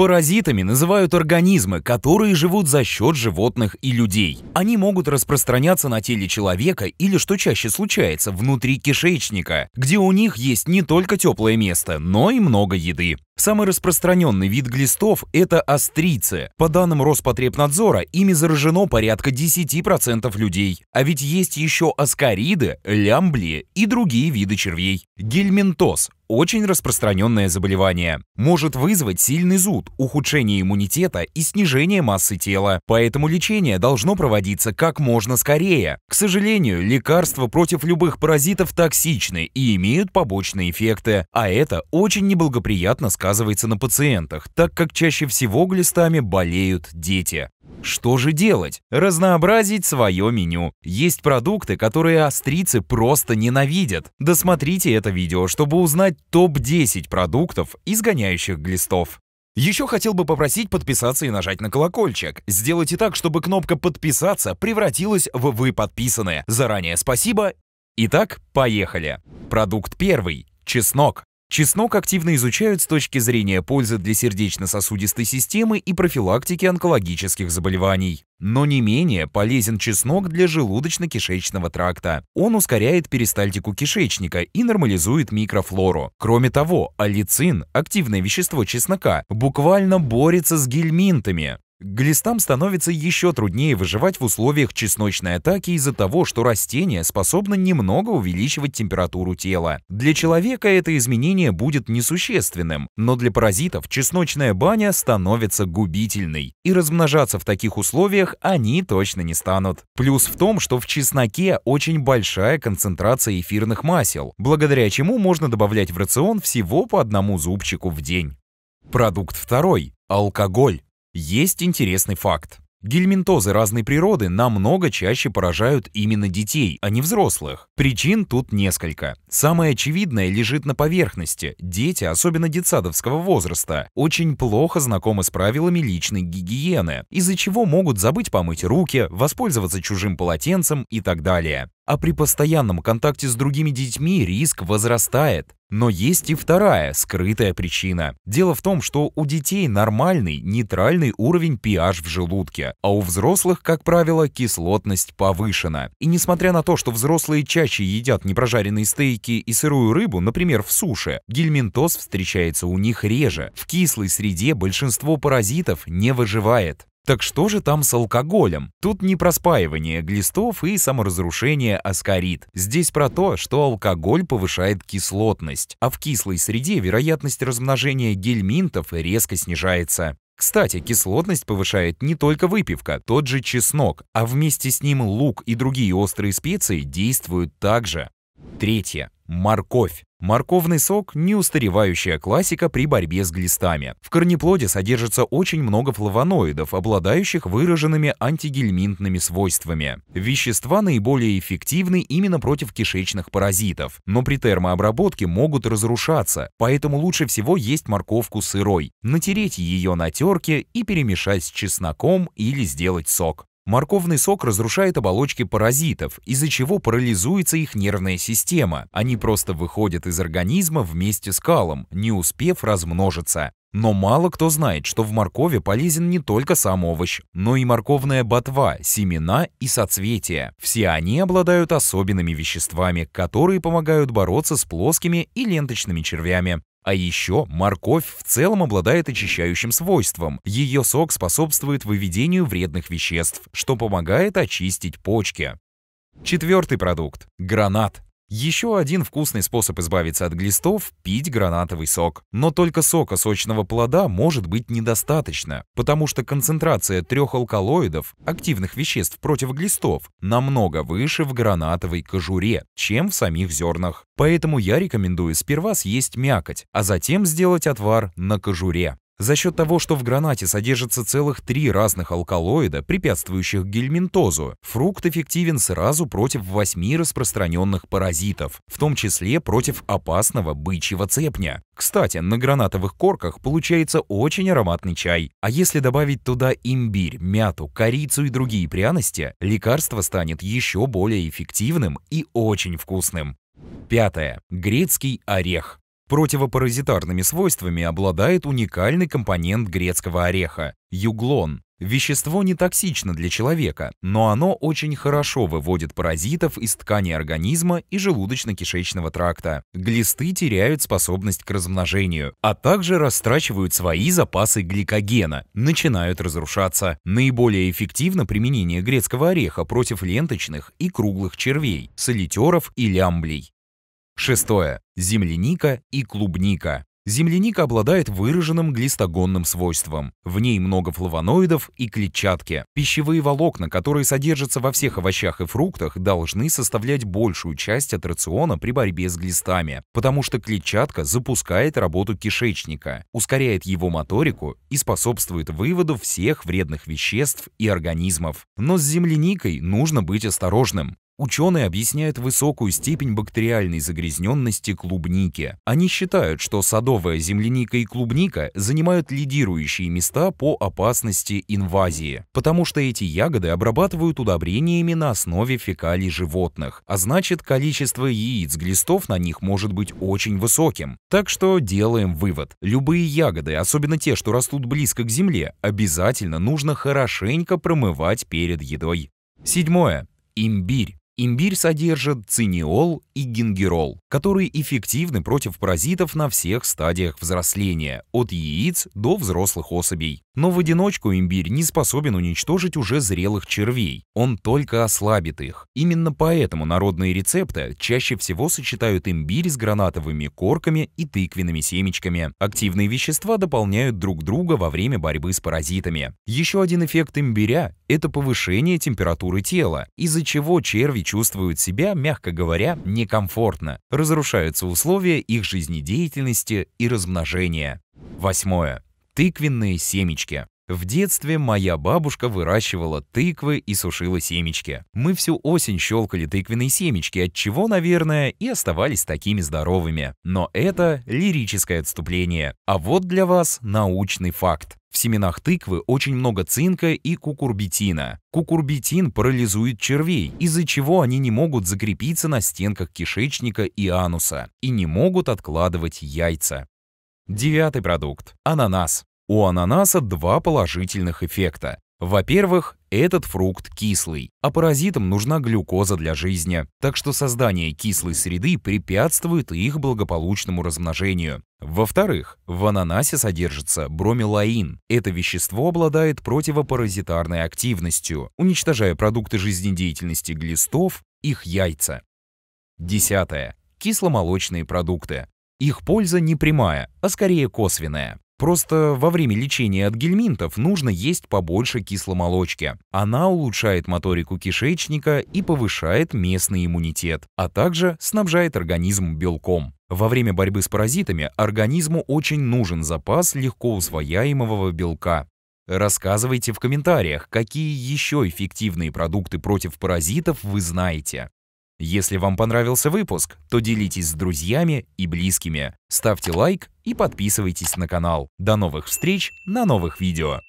Паразитами называют организмы, которые живут за счет животных и людей. Они могут распространяться на теле человека или, что чаще случается, внутри кишечника, где у них есть не только теплое место, но и много еды. Самый распространенный вид глистов – это острицы. По данным Роспотребнадзора, ими заражено порядка 10% людей. А ведь есть еще аскариды, лямблии и другие виды червей. Гельминтоз очень распространенное заболевание. Может вызвать сильный зуд, ухудшение иммунитета и снижение массы тела, поэтому лечение должно проводиться как можно скорее. К сожалению, лекарства против любых паразитов токсичны и имеют побочные эффекты, а это очень неблагоприятно сказывается на пациентах, так как чаще всего глистами болеют дети. Что же делать? Разнообразить свое меню. Есть продукты, которые австрийцы просто ненавидят. Досмотрите это видео, чтобы узнать топ-10 продуктов, изгоняющих глистов. Еще хотел бы попросить подписаться и нажать на колокольчик. Сделайте так, чтобы кнопка «Подписаться» превратилась в «Вы подписаны». Заранее спасибо. Итак, поехали. Продукт первый. Чеснок. Чеснок активно изучают с точки зрения пользы для сердечно-сосудистой системы и профилактики онкологических заболеваний. Но не менее полезен чеснок для желудочно-кишечного тракта. Он ускоряет перистальтику кишечника и нормализует микрофлору. Кроме того, алицин, активное вещество чеснока, буквально борется с гельминтами. Глистам становится еще труднее выживать в условиях чесночной атаки из-за того, что растение способно немного увеличивать температуру тела. Для человека это изменение будет несущественным, но для паразитов чесночная баня становится губительной, и размножаться в таких условиях они точно не станут. Плюс в том, что в чесноке очень большая концентрация эфирных масел, благодаря чему можно добавлять в рацион всего по одному зубчику в день. Продукт второй – алкоголь. Есть интересный факт. Гельминтозы разной природы намного чаще поражают именно детей, а не взрослых. Причин тут несколько. Самое очевидное лежит на поверхности. Дети, особенно детсадовского возраста, очень плохо знакомы с правилами личной гигиены, из-за чего могут забыть помыть руки, воспользоваться чужим полотенцем и так далее а при постоянном контакте с другими детьми риск возрастает. Но есть и вторая, скрытая причина. Дело в том, что у детей нормальный, нейтральный уровень pH в желудке, а у взрослых, как правило, кислотность повышена. И несмотря на то, что взрослые чаще едят непрожаренные стейки и сырую рыбу, например, в суше, гельминтоз встречается у них реже. В кислой среде большинство паразитов не выживает. Так что же там с алкоголем? Тут не про спаивание глистов и саморазрушение аскарид. Здесь про то, что алкоголь повышает кислотность, а в кислой среде вероятность размножения гельминтов резко снижается. Кстати, кислотность повышает не только выпивка, тот же чеснок, а вместе с ним лук и другие острые специи действуют также. Третье. Морковь. Морковный сок – неустаревающая классика при борьбе с глистами. В корнеплоде содержится очень много флавоноидов, обладающих выраженными антигельминтными свойствами. Вещества наиболее эффективны именно против кишечных паразитов, но при термообработке могут разрушаться, поэтому лучше всего есть морковку сырой, натереть ее на терке и перемешать с чесноком или сделать сок. Морковный сок разрушает оболочки паразитов, из-за чего парализуется их нервная система. Они просто выходят из организма вместе с калом, не успев размножиться. Но мало кто знает, что в моркови полезен не только сам овощ, но и морковная ботва, семена и соцветия. Все они обладают особенными веществами, которые помогают бороться с плоскими и ленточными червями. А еще морковь в целом обладает очищающим свойством. Ее сок способствует выведению вредных веществ, что помогает очистить почки. Четвертый продукт – гранат. Еще один вкусный способ избавиться от глистов – пить гранатовый сок. Но только сока сочного плода может быть недостаточно, потому что концентрация трех алкалоидов, активных веществ против глистов, намного выше в гранатовой кожуре, чем в самих зернах. Поэтому я рекомендую сперва съесть мякоть, а затем сделать отвар на кожуре. За счет того, что в гранате содержится целых три разных алкалоида, препятствующих гельминтозу, фрукт эффективен сразу против восьми распространенных паразитов, в том числе против опасного бычьего цепня. Кстати, на гранатовых корках получается очень ароматный чай. А если добавить туда имбирь, мяту, корицу и другие пряности, лекарство станет еще более эффективным и очень вкусным. Пятое. Грецкий орех. Противопаразитарными свойствами обладает уникальный компонент грецкого ореха – юглон. Вещество не токсично для человека, но оно очень хорошо выводит паразитов из ткани организма и желудочно-кишечного тракта. Глисты теряют способность к размножению, а также растрачивают свои запасы гликогена, начинают разрушаться. Наиболее эффективно применение грецкого ореха против ленточных и круглых червей, солитеров и лямблей. Шестое. Земляника и клубника. Земляника обладает выраженным глистогонным свойством. В ней много флавоноидов и клетчатки. Пищевые волокна, которые содержатся во всех овощах и фруктах, должны составлять большую часть от рациона при борьбе с глистами, потому что клетчатка запускает работу кишечника, ускоряет его моторику и способствует выводу всех вредных веществ и организмов. Но с земляникой нужно быть осторожным. Ученые объясняют высокую степень бактериальной загрязненности клубники. Они считают, что садовая земляника и клубника занимают лидирующие места по опасности инвазии, потому что эти ягоды обрабатывают удобрениями на основе фекалий животных, а значит количество яиц глистов на них может быть очень высоким. Так что делаем вывод. Любые ягоды, особенно те, что растут близко к земле, обязательно нужно хорошенько промывать перед едой. Седьмое. Имбирь. Имбирь содержит циниол и гингерол, которые эффективны против паразитов на всех стадиях взросления, от яиц до взрослых особей. Но в одиночку имбирь не способен уничтожить уже зрелых червей, он только ослабит их. Именно поэтому народные рецепты чаще всего сочетают имбирь с гранатовыми корками и тыквенными семечками. Активные вещества дополняют друг друга во время борьбы с паразитами. Еще один эффект имбиря – это повышение температуры тела, из-за чего черви чувствуют себя, мягко говоря, некомфортно. Разрушаются условия их жизнедеятельности и размножения. Восьмое тыквенные семечки. В детстве моя бабушка выращивала тыквы и сушила семечки. Мы всю осень щелкали тыквенные семечки, от чего, наверное, и оставались такими здоровыми. Но это лирическое отступление. А вот для вас научный факт. В семенах тыквы очень много цинка и кукурбитина. Кукурбитин парализует червей, из-за чего они не могут закрепиться на стенках кишечника и ануса и не могут откладывать яйца. Девятый продукт – ананас. У ананаса два положительных эффекта. Во-первых, этот фрукт кислый, а паразитам нужна глюкоза для жизни, так что создание кислой среды препятствует их благополучному размножению. Во-вторых, в ананасе содержится бромелаин. Это вещество обладает противопаразитарной активностью, уничтожая продукты жизнедеятельности глистов, их яйца. Десятое. Кисломолочные продукты. Их польза не прямая, а скорее косвенная. Просто во время лечения от гельминтов нужно есть побольше кисломолочки. Она улучшает моторику кишечника и повышает местный иммунитет, а также снабжает организм белком. Во время борьбы с паразитами организму очень нужен запас легко усвояемого белка. Рассказывайте в комментариях, какие еще эффективные продукты против паразитов вы знаете. Если вам понравился выпуск, то делитесь с друзьями и близкими, ставьте лайк и подписывайтесь на канал. До новых встреч на новых видео!